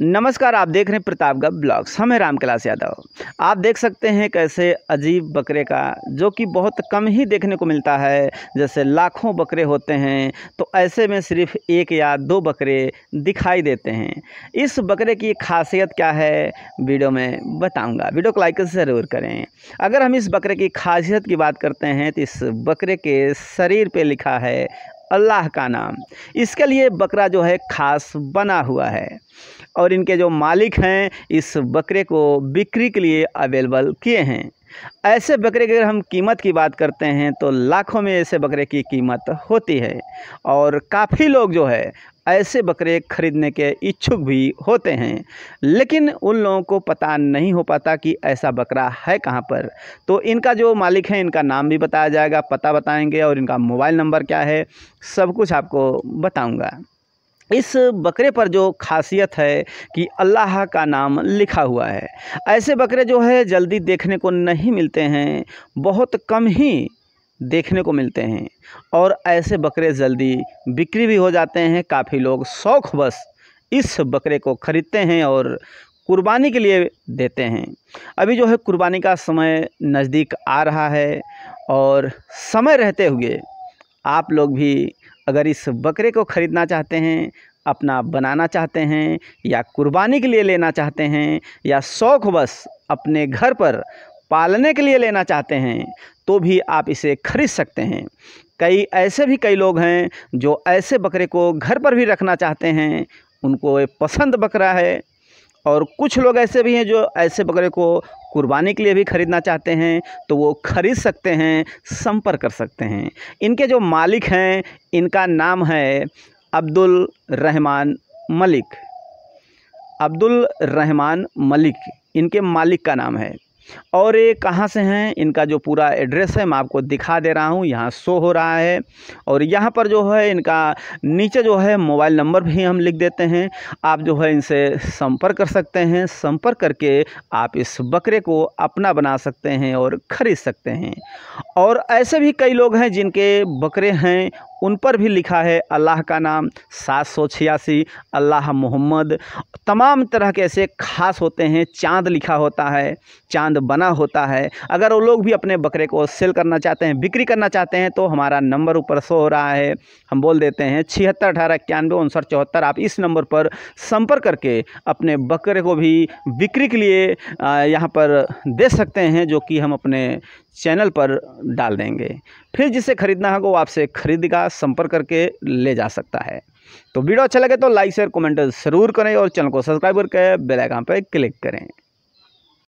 नमस्कार आप देख रहे हैं प्रतापगढ़ ब्लॉग्स हमें रामकलास यादव आप देख सकते हैं कैसे अजीब बकरे का जो कि बहुत कम ही देखने को मिलता है जैसे लाखों बकरे होते हैं तो ऐसे में सिर्फ एक या दो बकरे दिखाई देते हैं इस बकरे की खासियत क्या है वीडियो में बताऊंगा वीडियो को लाइक ज़रूर करें अगर हम इस बकरे की खासियत की बात करते हैं तो इस बकरे के शरीर पर लिखा है अल्लाह का नाम इसके लिए बकरा जो है ख़ास बना हुआ है और इनके जो मालिक हैं इस बकरे को बिक्री के लिए अवेलेबल किए हैं ऐसे बकरे की अगर हम कीमत की बात करते हैं तो लाखों में ऐसे बकरे की कीमत होती है और काफ़ी लोग जो है ऐसे बकरे ख़रीदने के इच्छुक भी होते हैं लेकिन उन लोगों को पता नहीं हो पाता कि ऐसा बकरा है कहाँ पर तो इनका जो मालिक है इनका नाम भी बताया जाएगा पता बताएंगे और इनका मोबाइल नंबर क्या है सब कुछ आपको बताऊंगा इस बकरे पर जो खासियत है कि अल्लाह का नाम लिखा हुआ है ऐसे बकरे जो है जल्दी देखने को नहीं मिलते हैं बहुत कम ही देखने को मिलते हैं और ऐसे बकरे जल्दी बिक्री भी हो जाते हैं काफ़ी लोग शौक बस इस बकरे को ख़रीदते हैं और कुर्बानी के लिए देते हैं अभी जो है कुर्बानी का समय नज़दीक आ रहा है और समय रहते हुए आप लोग भी अगर इस बकरे को ख़रीदना चाहते हैं अपना बनाना चाहते हैं या कुर्बानी के लिए लेना चाहते हैं या शौक बस अपने घर पर पालने के लिए लेना चाहते हैं तो भी आप इसे खरीद सकते हैं कई ऐसे भी कई लोग हैं जो ऐसे बकरे को घर पर भी रखना चाहते हैं उनको ये पसंद बकरा है और कुछ लोग ऐसे भी हैं जो ऐसे बकरे को कुर्बानी के लिए भी ख़रीदना चाहते हैं तो वो ख़रीद सकते हैं संपर्क कर सकते हैं इनके जो मालिक हैं इनका नाम है अब्दुल रहमान मलिक अब्दुल रहमान मलिक इनके मालिक का नाम है और ये कहाँ से हैं इनका जो पूरा एड्रेस है मैं आपको दिखा दे रहा हूँ यहाँ शो हो रहा है और यहाँ पर जो है इनका नीचे जो है मोबाइल नंबर भी हम लिख देते हैं आप जो है इनसे संपर्क कर सकते हैं संपर्क करके आप इस बकरे को अपना बना सकते हैं और ख़रीद सकते हैं और ऐसे भी कई लोग हैं जिनके बकरे हैं उन पर भी लिखा है अल्लाह का नाम सात सौ छियासी अल्लाह मोहम्मद तमाम तरह के ऐसे खास होते हैं चांद लिखा होता है चांद बना होता है अगर वो लोग भी अपने बकरे को सेल करना चाहते हैं बिक्री करना चाहते हैं तो हमारा नंबर ऊपर शो हो रहा है हम बोल देते हैं छिहत्तर अठारह इक्यानवे उनसठ चौहत्तर आप इस नंबर पर संपर्क करके अपने बकरे को भी बिक्री के लिए यहाँ पर दे सकते हैं जो कि हम अपने चैनल पर डाल देंगे फिर जिसे ख़रीदना होगा वो आपसे ख़रीदगा का संपर्क करके ले जा सकता है तो वीडियो अच्छा लगे तो लाइक शेयर कमेंट ज़रूर करें और चैनल को सब्सक्राइब करके बेलाइकॉन पर क्लिक करें